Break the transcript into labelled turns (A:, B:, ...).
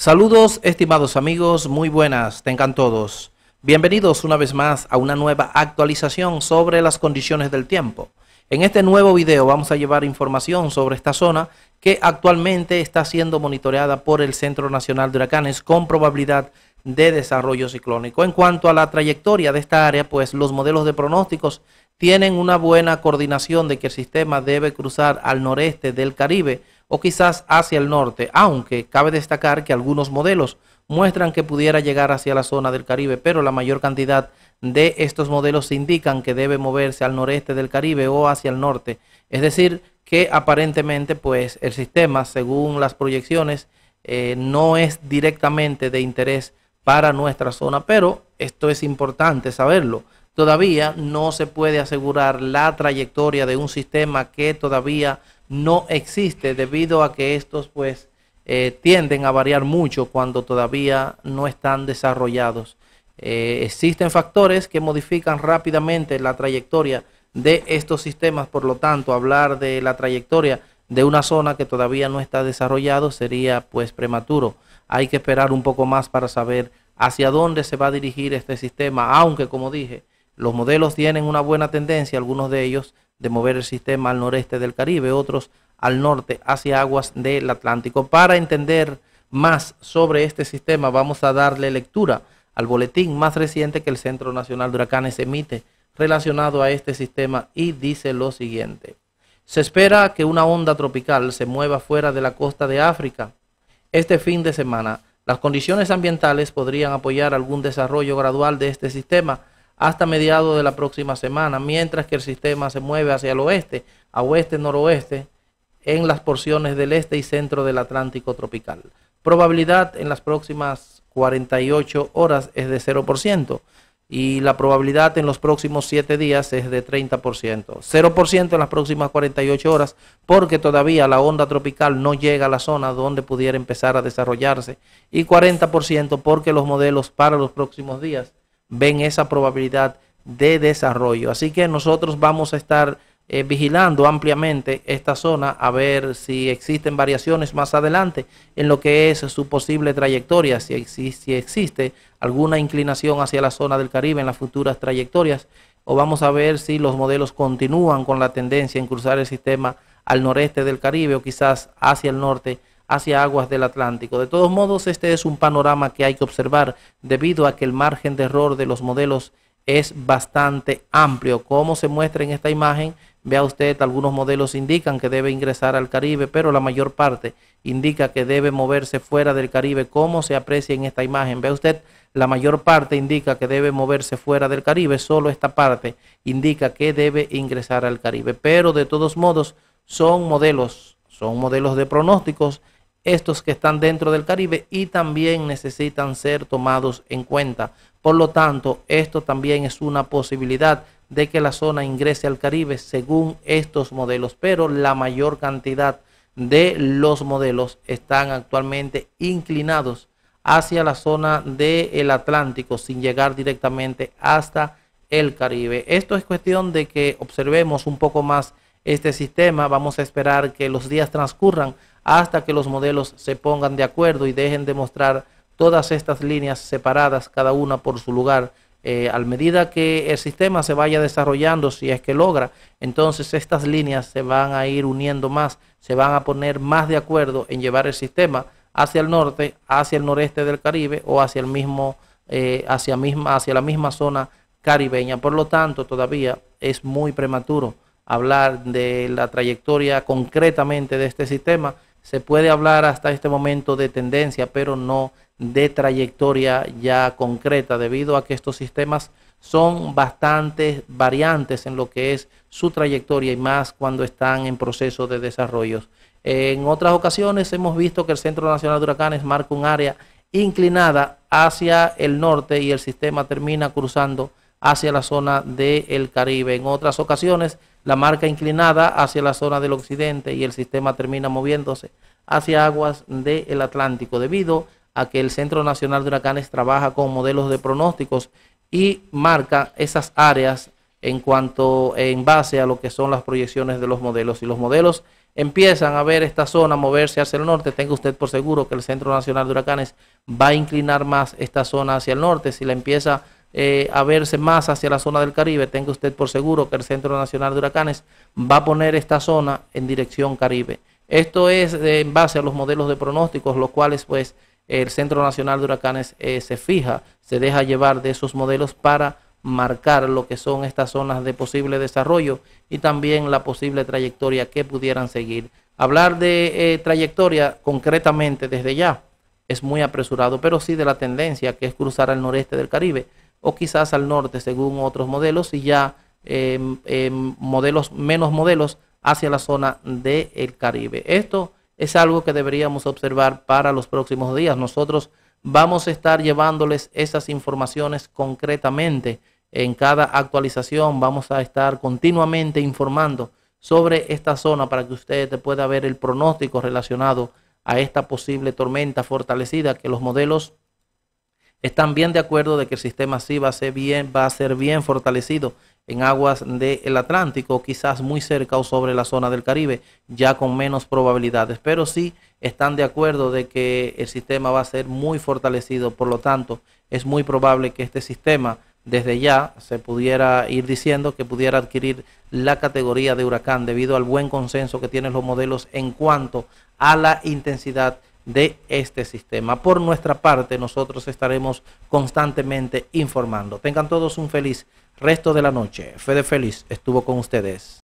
A: Saludos estimados amigos, muy buenas, tengan todos. Bienvenidos una vez más a una nueva actualización sobre las condiciones del tiempo. En este nuevo video vamos a llevar información sobre esta zona que actualmente está siendo monitoreada por el Centro Nacional de Huracanes con probabilidad de desarrollo ciclónico. En cuanto a la trayectoria de esta área, pues los modelos de pronósticos tienen una buena coordinación de que el sistema debe cruzar al noreste del Caribe o quizás hacia el norte, aunque cabe destacar que algunos modelos muestran que pudiera llegar hacia la zona del Caribe, pero la mayor cantidad de estos modelos indican que debe moverse al noreste del Caribe o hacia el norte. Es decir, que aparentemente pues el sistema, según las proyecciones, eh, no es directamente de interés para nuestra zona, pero esto es importante saberlo todavía no se puede asegurar la trayectoria de un sistema que todavía no existe debido a que estos pues eh, tienden a variar mucho cuando todavía no están desarrollados. Eh, existen factores que modifican rápidamente la trayectoria de estos sistemas, por lo tanto hablar de la trayectoria de una zona que todavía no está desarrollado sería pues prematuro. Hay que esperar un poco más para saber hacia dónde se va a dirigir este sistema, aunque como dije, los modelos tienen una buena tendencia, algunos de ellos, de mover el sistema al noreste del Caribe, otros al norte, hacia aguas del Atlántico. Para entender más sobre este sistema, vamos a darle lectura al boletín más reciente que el Centro Nacional de Huracanes emite relacionado a este sistema y dice lo siguiente. Se espera que una onda tropical se mueva fuera de la costa de África. Este fin de semana, las condiciones ambientales podrían apoyar algún desarrollo gradual de este sistema, hasta mediados de la próxima semana, mientras que el sistema se mueve hacia el oeste, a oeste-noroeste, en las porciones del este y centro del Atlántico tropical. Probabilidad en las próximas 48 horas es de 0% y la probabilidad en los próximos 7 días es de 30%. 0% en las próximas 48 horas porque todavía la onda tropical no llega a la zona donde pudiera empezar a desarrollarse y 40% porque los modelos para los próximos días ven esa probabilidad de desarrollo. Así que nosotros vamos a estar eh, vigilando ampliamente esta zona a ver si existen variaciones más adelante en lo que es su posible trayectoria, si, si existe alguna inclinación hacia la zona del Caribe en las futuras trayectorias o vamos a ver si los modelos continúan con la tendencia en cruzar el sistema al noreste del Caribe o quizás hacia el norte hacia aguas del Atlántico. De todos modos, este es un panorama que hay que observar debido a que el margen de error de los modelos es bastante amplio. Como se muestra en esta imagen, vea usted, algunos modelos indican que debe ingresar al Caribe, pero la mayor parte indica que debe moverse fuera del Caribe, como se aprecia en esta imagen. Vea usted, la mayor parte indica que debe moverse fuera del Caribe, solo esta parte indica que debe ingresar al Caribe. Pero de todos modos, son modelos, son modelos de pronósticos estos que están dentro del Caribe y también necesitan ser tomados en cuenta. Por lo tanto, esto también es una posibilidad de que la zona ingrese al Caribe según estos modelos, pero la mayor cantidad de los modelos están actualmente inclinados hacia la zona del Atlántico sin llegar directamente hasta el Caribe. Esto es cuestión de que observemos un poco más este sistema. Vamos a esperar que los días transcurran hasta que los modelos se pongan de acuerdo y dejen de mostrar todas estas líneas separadas, cada una por su lugar. Eh, ...al medida que el sistema se vaya desarrollando, si es que logra, entonces estas líneas se van a ir uniendo más, se van a poner más de acuerdo en llevar el sistema hacia el norte, hacia el noreste del Caribe o hacia el mismo, eh, hacia misma, hacia la misma zona caribeña. Por lo tanto, todavía es muy prematuro hablar de la trayectoria concretamente de este sistema, se puede hablar hasta este momento de tendencia, pero no de trayectoria ya concreta, debido a que estos sistemas son bastante variantes en lo que es su trayectoria y más cuando están en proceso de desarrollo. En otras ocasiones hemos visto que el Centro Nacional de Huracanes marca un área inclinada hacia el norte y el sistema termina cruzando hacia la zona del Caribe. En otras ocasiones la marca inclinada hacia la zona del occidente y el sistema termina moviéndose hacia aguas del Atlántico debido a que el Centro Nacional de Huracanes trabaja con modelos de pronósticos y marca esas áreas en cuanto en base a lo que son las proyecciones de los modelos. Si los modelos empiezan a ver esta zona moverse hacia el norte, tenga usted por seguro que el Centro Nacional de Huracanes va a inclinar más esta zona hacia el norte. Si la empieza eh, a verse más hacia la zona del Caribe, tenga usted por seguro que el Centro Nacional de Huracanes va a poner esta zona en dirección Caribe. Esto es en base a los modelos de pronósticos, los cuales pues el Centro Nacional de Huracanes eh, se fija, se deja llevar de esos modelos para marcar lo que son estas zonas de posible desarrollo y también la posible trayectoria que pudieran seguir. Hablar de eh, trayectoria concretamente desde ya es muy apresurado, pero sí de la tendencia que es cruzar al noreste del Caribe o quizás al norte según otros modelos y ya em, em, modelos menos modelos hacia la zona del el Caribe. Esto es algo que deberíamos observar para los próximos días. Nosotros vamos a estar llevándoles esas informaciones concretamente. En cada actualización vamos a estar continuamente informando sobre esta zona para que usted pueda ver el pronóstico relacionado a esta posible tormenta fortalecida que los modelos están bien de acuerdo de que el sistema sí va a ser bien, va a ser bien fortalecido en aguas del Atlántico, quizás muy cerca o sobre la zona del Caribe, ya con menos probabilidades. Pero sí están de acuerdo de que el sistema va a ser muy fortalecido, por lo tanto, es muy probable que este sistema desde ya se pudiera ir diciendo que pudiera adquirir la categoría de huracán debido al buen consenso que tienen los modelos en cuanto a la intensidad de este sistema. Por nuestra parte, nosotros estaremos constantemente informando. Tengan todos un feliz resto de la noche. Fede Feliz estuvo con ustedes.